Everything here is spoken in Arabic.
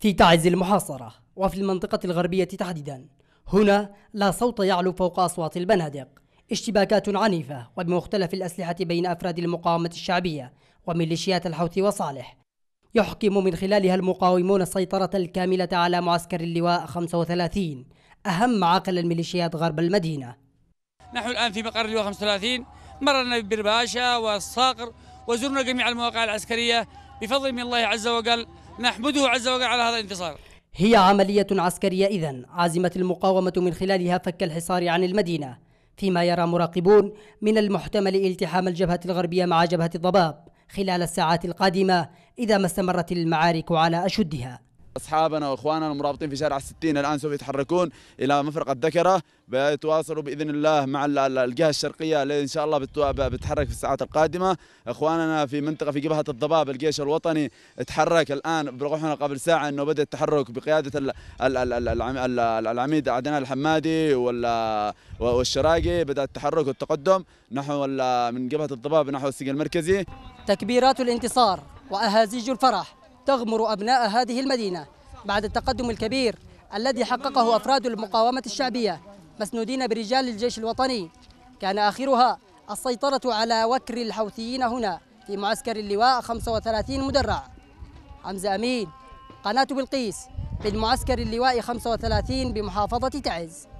في تعز المحاصرة وفي المنطقة الغربية تحديدا هنا لا صوت يعلو فوق أصوات البنادق اشتباكات عنيفة وبمختلف الأسلحة بين أفراد المقاومة الشعبية وميليشيات الحوثي وصالح يحكم من خلالها المقاومون السيطرة الكاملة على معسكر اللواء 35 أهم عاقل الميليشيات غرب المدينة نحن الآن في مقر اللواء 35 مررنا بالباشا والصقر وزرنا جميع المواقع العسكرية بفضل من الله عز وجل نحمده عز وجل على هذا الانتصار هي عملية عسكرية إذا عزمت المقاومة من خلالها فك الحصار عن المدينة فيما يرى مراقبون من المحتمل التحام الجبهة الغربية مع جبهة الضباب خلال الساعات القادمة إذا ما استمرت المعارك على أشدها اصحابنا واخواننا المرابطين في شارع 60 الان سوف يتحركون الى مفرق الذكره بيتواصلوا باذن الله مع الجهه الشرقيه اللي ان شاء الله بتتحرك في الساعات القادمه اخواننا في منطقه في جبهه الضباب الجيش الوطني تحرك الان بروحنا قبل ساعه انه بدا التحرك بقياده العميد عدنان الحمادي والشراقي بدا التحرك والتقدم نحو من جبهه الضباب نحو السجن المركزي تكبيرات الانتصار واهازيج الفرح تغمر أبناء هذه المدينة بعد التقدم الكبير الذي حققه أفراد المقاومة الشعبية مسنودين برجال الجيش الوطني كان آخرها السيطرة على وكر الحوثيين هنا في معسكر اللواء 35 مدرع حمزة أمين قناة بلقيس بالمعسكر اللواء 35 بمحافظة تعز